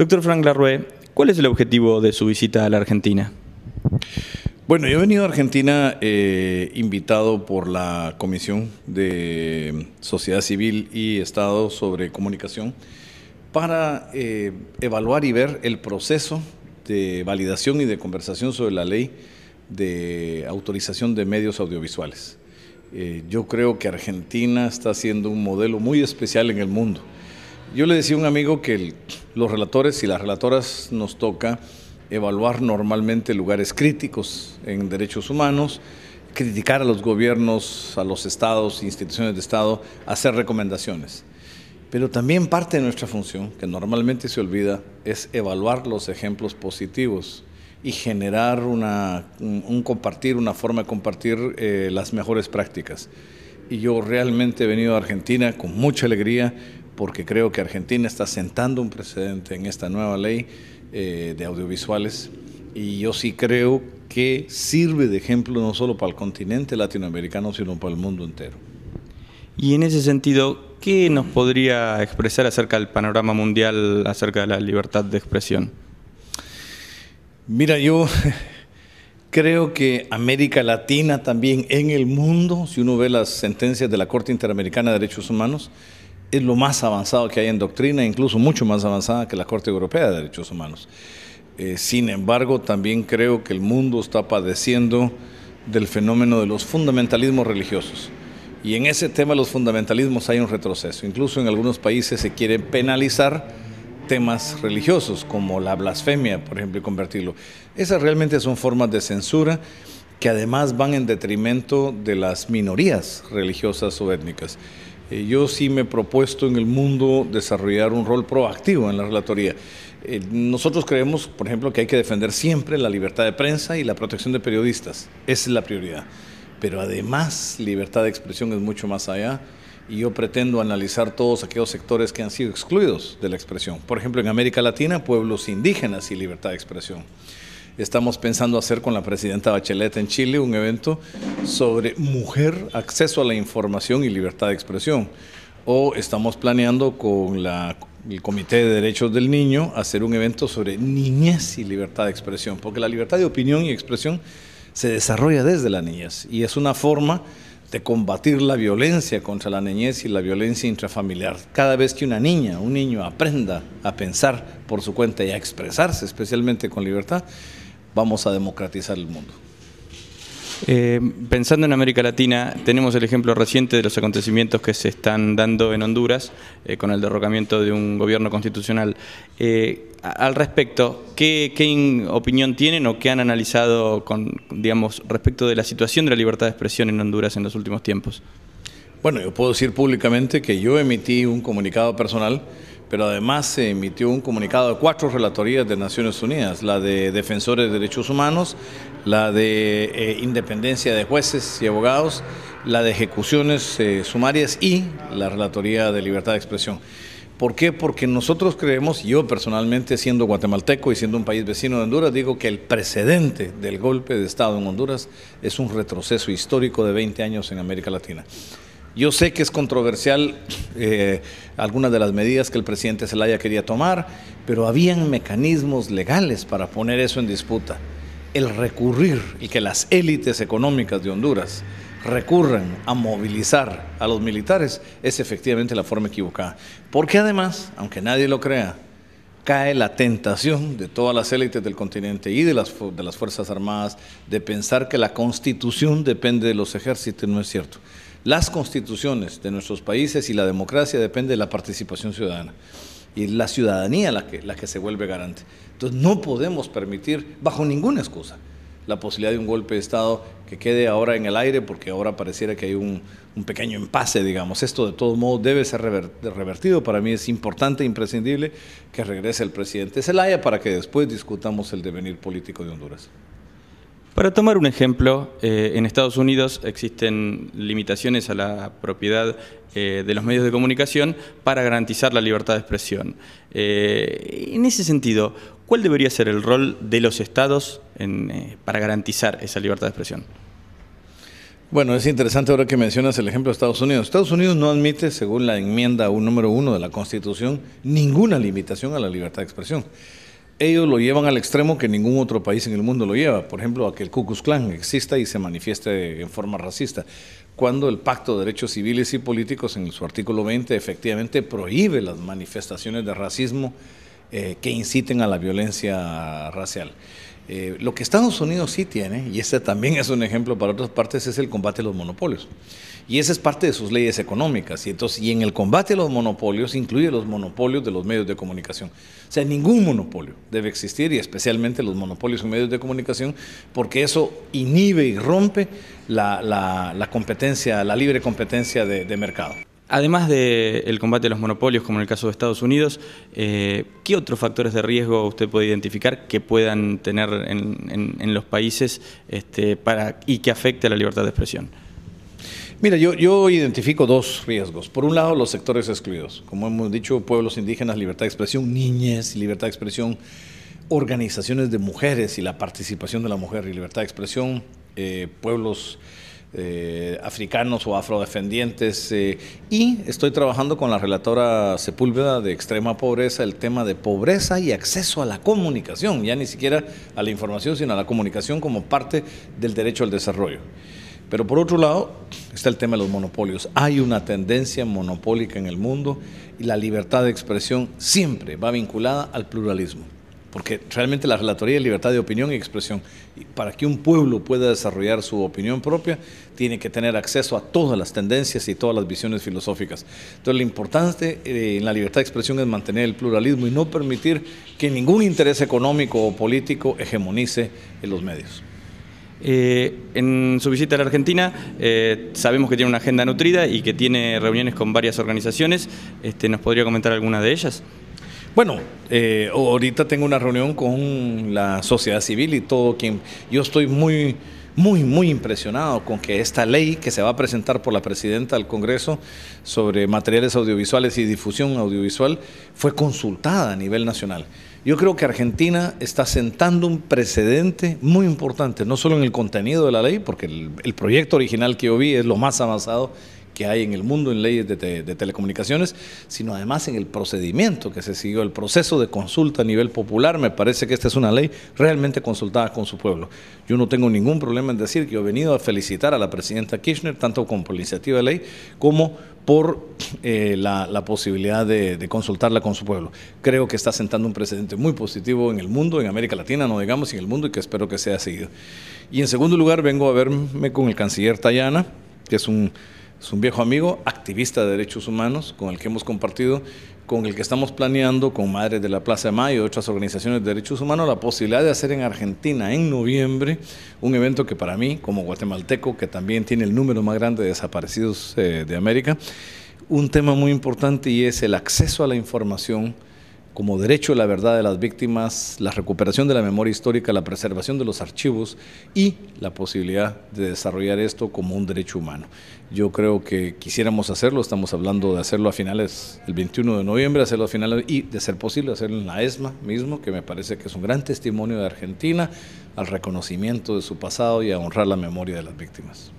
Doctor Frank Larrué, ¿cuál es el objetivo de su visita a la Argentina? Bueno, yo he venido a Argentina eh, invitado por la Comisión de Sociedad Civil y Estado sobre Comunicación para eh, evaluar y ver el proceso de validación y de conversación sobre la ley de autorización de medios audiovisuales. Eh, yo creo que Argentina está siendo un modelo muy especial en el mundo. Yo le decía a un amigo que los relatores y las relatoras nos toca evaluar normalmente lugares críticos en derechos humanos, criticar a los gobiernos, a los estados, instituciones de Estado, hacer recomendaciones. Pero también parte de nuestra función, que normalmente se olvida, es evaluar los ejemplos positivos y generar una, un, compartir, una forma de compartir eh, las mejores prácticas. Y yo realmente he venido a Argentina con mucha alegría porque creo que Argentina está sentando un precedente en esta nueva ley eh, de audiovisuales y yo sí creo que sirve de ejemplo no solo para el continente latinoamericano, sino para el mundo entero. Y en ese sentido, ¿qué nos podría expresar acerca del panorama mundial, acerca de la libertad de expresión? Mira, yo creo que América Latina también en el mundo, si uno ve las sentencias de la Corte Interamericana de Derechos Humanos, es lo más avanzado que hay en doctrina, incluso mucho más avanzada que la Corte Europea de Derechos Humanos. Eh, sin embargo, también creo que el mundo está padeciendo del fenómeno de los fundamentalismos religiosos. Y en ese tema los fundamentalismos hay un retroceso. Incluso en algunos países se quieren penalizar temas religiosos, como la blasfemia, por ejemplo, y convertirlo. Esas realmente son formas de censura que además van en detrimento de las minorías religiosas o étnicas. Eh, yo sí me he propuesto en el mundo desarrollar un rol proactivo en la relatoría. Eh, nosotros creemos, por ejemplo, que hay que defender siempre la libertad de prensa y la protección de periodistas. Esa es la prioridad. Pero además, libertad de expresión es mucho más allá y yo pretendo analizar todos aquellos sectores que han sido excluidos de la expresión. Por ejemplo, en América Latina, pueblos indígenas y libertad de expresión estamos pensando hacer con la presidenta Bachelet en Chile un evento sobre mujer, acceso a la información y libertad de expresión. O estamos planeando con el Comité de Derechos del Niño hacer un evento sobre niñez y libertad de expresión, porque la libertad de opinión y expresión se desarrolla desde la niñez y es una forma de combatir la violencia contra la niñez y la violencia intrafamiliar. Cada vez que una niña, un niño aprenda a pensar por su cuenta y a expresarse especialmente con libertad, vamos a democratizar el mundo. Eh, pensando en América Latina, tenemos el ejemplo reciente de los acontecimientos que se están dando en Honduras eh, con el derrocamiento de un gobierno constitucional. Eh, al respecto, ¿qué, opinión tienen o qué han analizado con, digamos, respecto de la situación de la libertad de expresión en Honduras en los últimos tiempos? Bueno, yo puedo decir públicamente que yo emití un comunicado personal pero además se emitió un comunicado de cuatro relatorías de Naciones Unidas, la de Defensores de Derechos Humanos, la de eh, Independencia de Jueces y Abogados, la de Ejecuciones eh, Sumarias y la Relatoría de Libertad de Expresión. ¿Por qué? Porque nosotros creemos, yo personalmente siendo guatemalteco y siendo un país vecino de Honduras, digo que el precedente del golpe de Estado en Honduras es un retroceso histórico de 20 años en América Latina. Yo sé que es controversial eh, algunas de las medidas que el presidente Zelaya quería tomar, pero habían mecanismos legales para poner eso en disputa. El recurrir y que las élites económicas de Honduras recurran a movilizar a los militares es efectivamente la forma equivocada. Porque además, aunque nadie lo crea, cae la tentación de todas las élites del continente y de de las Fuerzas Armadas de pensar que la constitución depende de los ejércitos, no es cierto. Las constituciones de nuestros países y la democracia depende de la participación ciudadana y la ciudadanía la que, la que se vuelve garante. Entonces no podemos permitir, bajo ninguna excusa, la posibilidad de un golpe de Estado que quede ahora en el aire porque ahora pareciera que hay un, pequeño empase, digamos. Esto de todo modo debe ser revertido. Para mí es importante, e imprescindible que regrese el presidente Zelaya para que después discutamos el devenir político de Honduras. Para tomar un ejemplo, eh, en Estados Unidos existen limitaciones a la propiedad eh, de los medios de comunicación para garantizar la libertad de expresión. Eh, en ese sentido, ¿cuál debería ser el rol de los estados para garantizar esa libertad de expresión? Bueno, es interesante ahora que mencionas el ejemplo de Estados Unidos. Estados Unidos no admite, según la enmienda número uno de la Constitución, ninguna limitación a la libertad de expresión ellos lo llevan al extremo que ningún otro país en el mundo lo lleva. Por ejemplo, a que el Ku Klux Klan exista y se manifieste en forma racista. Cuando el Pacto de Derechos Civiles y Políticos, en su artículo 20, efectivamente prohíbe las manifestaciones de racismo eh, que inciten a la violencia racial. Eh, lo que Estados Unidos sí tiene, y este también es un ejemplo para otras partes, es el combate a los monopolios. Y esa es parte de sus leyes económicas. Y, entonces, y en el combate a los monopolios incluye los monopolios de los medios de comunicación. O sea, ningún monopolio debe existir y especialmente los monopolios en medios de comunicación porque eso inhibe y rompe la, competencia, la libre competencia de, mercado. Además del combate a los monopolios, como en el caso de Estados Unidos, eh, ¿qué otros factores de riesgo usted puede identificar que puedan tener en, los países este, y que afecte a la libertad de expresión? Mira, yo, identifico dos riesgos. Por un lado, los sectores excluidos. Como hemos dicho, pueblos indígenas, libertad de expresión, niñez, libertad de expresión, organizaciones de mujeres y la participación de la mujer y libertad de expresión, eh, pueblos... Eh, africanos o afrodefendientes. Eh, y estoy trabajando con la relatora Sepúlveda de Extrema Pobreza el tema de pobreza y acceso a la comunicación, ya ni siquiera a la información, sino a la comunicación como parte del derecho al desarrollo. Pero por otro lado está el tema de los monopolios. Hay una tendencia monopólica en el mundo y la libertad de expresión siempre va vinculada al pluralismo. Porque realmente la relatoría es libertad de opinión y expresión. para que un pueblo pueda desarrollar su opinión propia, tiene que tener acceso a todas las tendencias y todas las visiones filosóficas. Entonces, lo importante eh, en la libertad de expresión es mantener el pluralismo y no permitir que ningún interés económico o político hegemonice en los medios. Eh, en su visita a la Argentina eh, sabemos que tiene una agenda nutrida y que tiene reuniones con varias organizaciones. Este, ¿Nos podría comentar alguna de ellas? Bueno, eh, ahorita tengo una reunión con la sociedad civil y todo quien... Yo estoy muy muy, muy impresionado con que esta ley que se va a presentar por la presidenta al Congreso sobre materiales audiovisuales y difusión audiovisual fue consultada a nivel nacional. Yo creo que Argentina está sentando un precedente muy importante, no solo en el contenido de la ley, porque el, proyecto original que yo vi es lo más avanzado que hay en el mundo en leyes de, telecomunicaciones, sino además en el procedimiento que se siguió, el proceso de consulta a nivel popular. Me parece que esta es una ley realmente consultada con su pueblo. Yo no tengo ningún problema en decir que he venido a felicitar a la presidenta Kirchner, tanto con por la iniciativa de ley, como por eh, la, posibilidad de, consultarla con su pueblo. Creo que está sentando un precedente muy positivo en el mundo, en América Latina, no digamos, en el mundo, y que espero que sea seguido. Y en segundo lugar, vengo a verme con el canciller Tayana, que es un es un viejo amigo, activista de derechos humanos, con el que hemos compartido, con el que estamos planeando, con Madres de la Plaza de Mayo y otras organizaciones de derechos humanos, la posibilidad de hacer en Argentina en noviembre un evento que para mí, como guatemalteco, que también tiene el número más grande de desaparecidos eh, de América, un tema muy importante y es el acceso a la información como derecho a la verdad de las víctimas, la recuperación de la memoria histórica, la preservación de los archivos y la posibilidad de desarrollar esto como un derecho humano. Yo creo que quisiéramos hacerlo, estamos hablando de hacerlo a finales, el 21 de noviembre, hacerlo a finales y de ser posible hacerlo en la ESMA mismo, que me parece que es un gran testimonio de Argentina al reconocimiento de su pasado y a honrar la memoria de las víctimas.